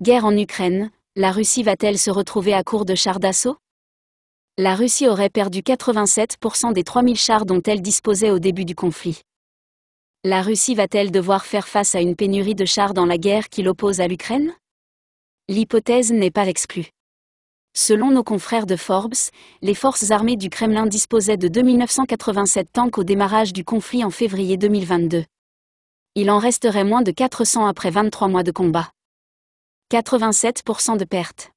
Guerre en Ukraine, la Russie va-t-elle se retrouver à court de chars d'assaut La Russie aurait perdu 87% des 3000 chars dont elle disposait au début du conflit. La Russie va-t-elle devoir faire face à une pénurie de chars dans la guerre qui l'oppose à l'Ukraine L'hypothèse n'est pas exclue. Selon nos confrères de Forbes, les forces armées du Kremlin disposaient de 2987 tanks au démarrage du conflit en février 2022. Il en resterait moins de 400 après 23 mois de combat. 87% de pertes.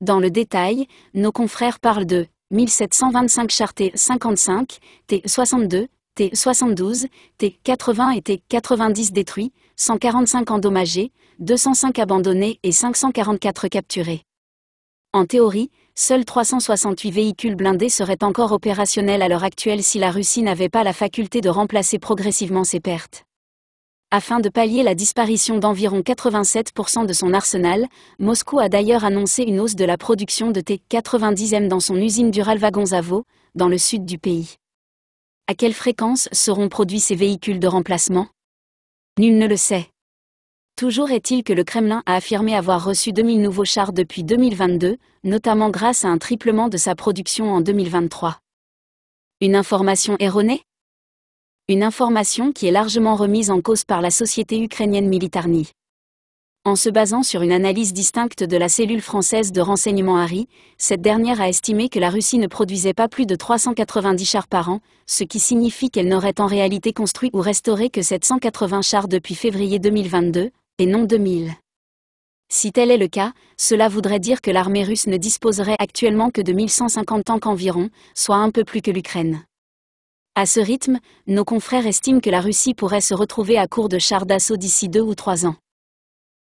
Dans le détail, nos confrères parlent de 1725 chars T55, T62, T72, T80 et T90 détruits, 145 endommagés, 205 abandonnés et 544 capturés. En théorie, seuls 368 véhicules blindés seraient encore opérationnels à l'heure actuelle si la Russie n'avait pas la faculté de remplacer progressivement ses pertes. Afin de pallier la disparition d'environ 87% de son arsenal, Moscou a d'ailleurs annoncé une hausse de la production de T-90M dans son usine Zavo, dans le sud du pays. À quelle fréquence seront produits ces véhicules de remplacement Nul ne le sait. Toujours est-il que le Kremlin a affirmé avoir reçu 2000 nouveaux chars depuis 2022, notamment grâce à un triplement de sa production en 2023. Une information erronée une information qui est largement remise en cause par la société ukrainienne Militarny. En se basant sur une analyse distincte de la cellule française de renseignement ARI, cette dernière a estimé que la Russie ne produisait pas plus de 390 chars par an, ce qui signifie qu'elle n'aurait en réalité construit ou restauré que 780 chars depuis février 2022, et non 2000. Si tel est le cas, cela voudrait dire que l'armée russe ne disposerait actuellement que de 1150 tanks environ, soit un peu plus que l'Ukraine. À ce rythme, nos confrères estiment que la Russie pourrait se retrouver à court de chars d'assaut d'ici deux ou trois ans.